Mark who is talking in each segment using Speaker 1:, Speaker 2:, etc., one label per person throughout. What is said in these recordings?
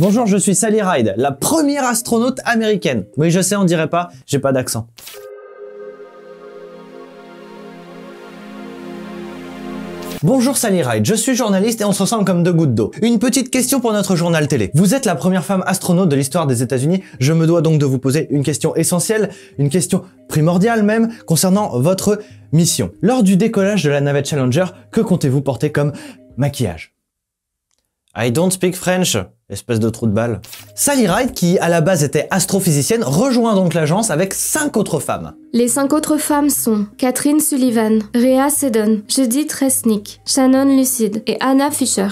Speaker 1: Bonjour, je suis Sally Ride, la première astronaute américaine. Oui, je sais, on dirait pas, j'ai pas d'accent. Bonjour Sally Ride, je suis journaliste et on se ressemble comme deux gouttes d'eau. Une petite question pour notre journal télé. Vous êtes la première femme astronaute de l'histoire des États-Unis, je me dois donc de vous poser une question essentielle, une question primordiale même, concernant votre mission. Lors du décollage de la navette Challenger, que comptez-vous porter comme maquillage I don't speak French. Espèce de trou de balle. Sally Ride, qui à la base était astrophysicienne, rejoint donc l'agence avec cinq autres femmes.
Speaker 2: Les cinq autres femmes sont Catherine Sullivan, Rhea Seddon, Judith Resnick, Shannon Lucid et Anna Fisher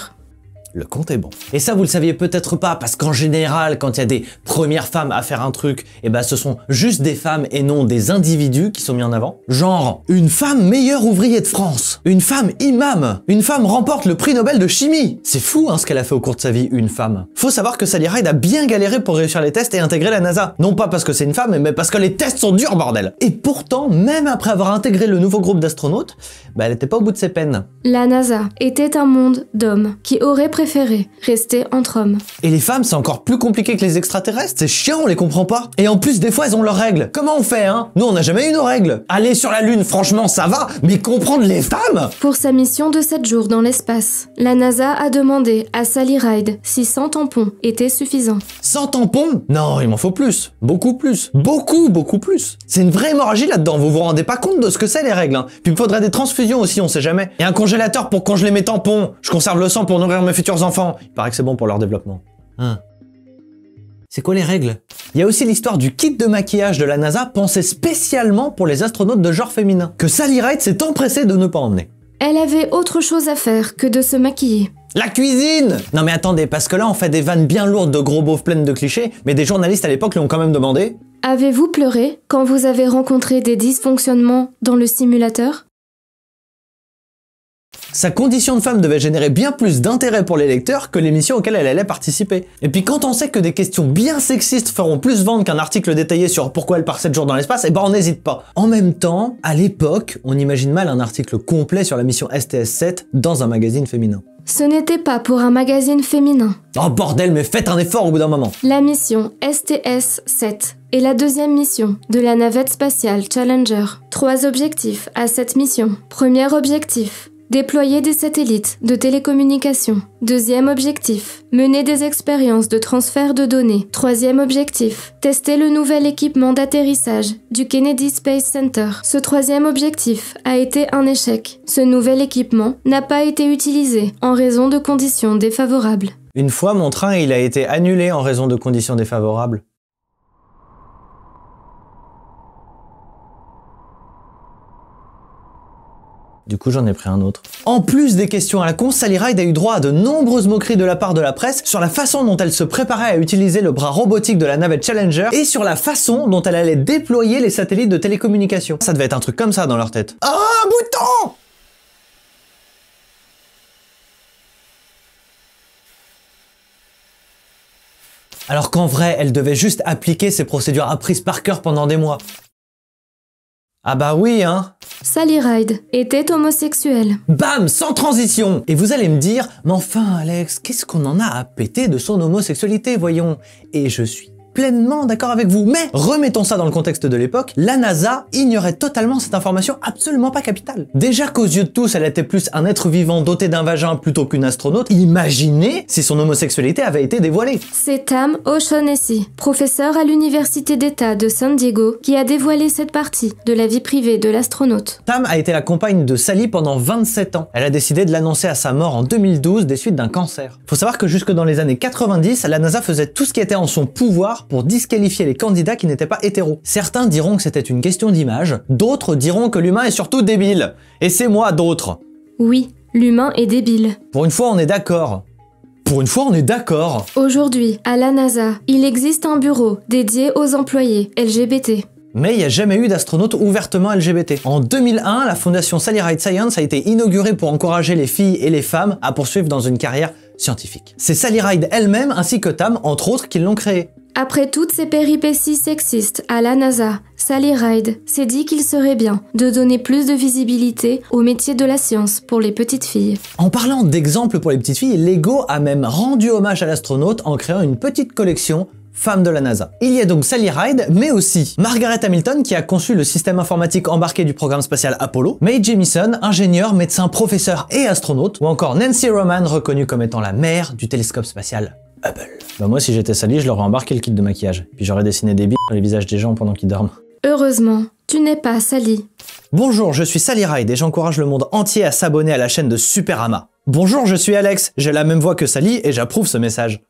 Speaker 1: le compte est bon. Et ça, vous le saviez peut-être pas, parce qu'en général, quand il y a des premières femmes à faire un truc, et eh ben ce sont juste des femmes et non des individus qui sont mis en avant. Genre, une femme meilleure ouvrier de France, une femme imam, une femme remporte le prix Nobel de chimie. C'est fou hein, ce qu'elle a fait au cours de sa vie, une femme. Faut savoir que Sally Ride a bien galéré pour réussir les tests et intégrer la NASA. Non pas parce que c'est une femme, mais parce que les tests sont durs, bordel. Et pourtant, même après avoir intégré le nouveau groupe d'astronautes, bah, elle n'était pas au bout de ses peines.
Speaker 2: La NASA était un monde d'hommes qui auraient préféré rester entre hommes.
Speaker 1: Et les femmes, c'est encore plus compliqué que les extraterrestres, c'est chiant, on les comprend pas. Et en plus, des fois, elles ont leurs règles. Comment on fait, hein Nous, on n'a jamais eu nos règles. Aller sur la Lune, franchement, ça va, mais comprendre les femmes
Speaker 2: Pour sa mission de 7 jours dans l'espace, la NASA a demandé à Sally Ride si 100 tampons étaient suffisants. 100 tampons
Speaker 1: Non, il m'en faut plus. Beaucoup plus. Beaucoup, beaucoup plus. C'est une vraie hémorragie là-dedans, vous vous rendez pas compte de ce que c'est les règles. Hein. Puis il faudrait des transfusions aussi, on sait jamais. Et un congélateur pour congeler mes tampons. Je conserve le sang pour nourrir mes futurs enfants. Il paraît que c'est bon pour leur développement. Hein. C'est quoi les règles Il y a aussi l'histoire du kit de maquillage de la NASA pensé spécialement pour les astronautes de genre féminin, que Sally Ride s'est empressée de ne pas emmener.
Speaker 2: Elle avait autre chose à faire que de se maquiller.
Speaker 1: La cuisine Non mais attendez, parce que là on fait des vannes bien lourdes de gros beaufs pleines de clichés, mais des journalistes à l'époque l'ont quand même demandé...
Speaker 2: Avez-vous pleuré quand vous avez rencontré des dysfonctionnements dans le simulateur
Speaker 1: sa condition de femme devait générer bien plus d'intérêt pour les lecteurs que l'émission auxquelles elle allait participer. Et puis quand on sait que des questions bien sexistes feront plus vendre qu'un article détaillé sur pourquoi elle part 7 jours dans l'espace, et eh ben on n'hésite pas. En même temps, à l'époque, on imagine mal un article complet sur la mission STS-7 dans un magazine féminin.
Speaker 2: Ce n'était pas pour un magazine féminin.
Speaker 1: Oh bordel, mais faites un effort au bout d'un moment.
Speaker 2: La mission STS-7 est la deuxième mission de la navette spatiale Challenger. Trois objectifs à cette mission. Premier objectif, Déployer des satellites de télécommunication. Deuxième objectif. Mener des expériences de transfert de données. Troisième objectif. Tester le nouvel équipement d'atterrissage du Kennedy Space Center. Ce troisième objectif a été un échec. Ce nouvel équipement n'a pas été utilisé en raison de conditions défavorables.
Speaker 1: Une fois, mon train, il a été annulé en raison de conditions défavorables. Du coup, j'en ai pris un autre. En plus des questions à la con, Sally Ride a eu droit à de nombreuses moqueries de la part de la presse sur la façon dont elle se préparait à utiliser le bras robotique de la navette Challenger et sur la façon dont elle allait déployer les satellites de télécommunication. Ça devait être un truc comme ça dans leur tête. Ah, un bouton Alors qu'en vrai, elle devait juste appliquer ces procédures apprises par cœur pendant des mois. Ah bah oui, hein
Speaker 2: Sally Ride était homosexuel.
Speaker 1: Bam Sans transition Et vous allez me dire, mais enfin Alex, qu'est-ce qu'on en a à péter de son homosexualité, voyons Et je suis pleinement d'accord avec vous. Mais remettons ça dans le contexte de l'époque, la NASA ignorait totalement cette information absolument pas capitale. Déjà qu'aux yeux de tous, elle était plus un être vivant doté d'un vagin plutôt qu'une astronaute, imaginez si son homosexualité avait été dévoilée.
Speaker 2: C'est Tam O'Shaughnessy, professeur à l'Université d'État de San Diego, qui a dévoilé cette partie de la vie privée de l'astronaute.
Speaker 1: Tam a été la compagne de Sally pendant 27 ans. Elle a décidé de l'annoncer à sa mort en 2012 des suites d'un cancer. Faut savoir que jusque dans les années 90, la NASA faisait tout ce qui était en son pouvoir pour disqualifier les candidats qui n'étaient pas hétéros. Certains diront que c'était une question d'image, d'autres diront que l'humain est surtout débile. Et c'est moi d'autres.
Speaker 2: Oui, l'humain est débile.
Speaker 1: Pour une fois, on est d'accord. Pour une fois, on est d'accord.
Speaker 2: Aujourd'hui, à la NASA, il existe un bureau dédié aux employés LGBT.
Speaker 1: Mais il n'y a jamais eu d'astronaute ouvertement LGBT. En 2001, la fondation Sally Ride Science a été inaugurée pour encourager les filles et les femmes à poursuivre dans une carrière scientifique. C'est Sally Ride elle-même ainsi que Tam, entre autres, qui l'ont créée.
Speaker 2: Après toutes ces péripéties sexistes à la NASA, Sally Ride s'est dit qu'il serait bien de donner plus de visibilité au métier de la science pour les petites filles.
Speaker 1: En parlant d'exemples pour les petites filles, Lego a même rendu hommage à l'astronaute en créant une petite collection femme de la NASA. Il y a donc Sally Ride, mais aussi Margaret Hamilton qui a conçu le système informatique embarqué du programme spatial Apollo, Mae Jemison, ingénieur, médecin, professeur et astronaute, ou encore Nancy Roman reconnue comme étant la mère du télescope spatial Hubble. Bah moi si j'étais Sally, je leur aurais embarqué le kit de maquillage. Puis j'aurais dessiné des billes sur les visages des gens pendant qu'ils dorment.
Speaker 2: Heureusement, tu n'es pas Sally.
Speaker 1: Bonjour, je suis Sally Ride et j'encourage le monde entier à s'abonner à la chaîne de Superama. Bonjour, je suis Alex, j'ai la même voix que Sally et j'approuve ce message.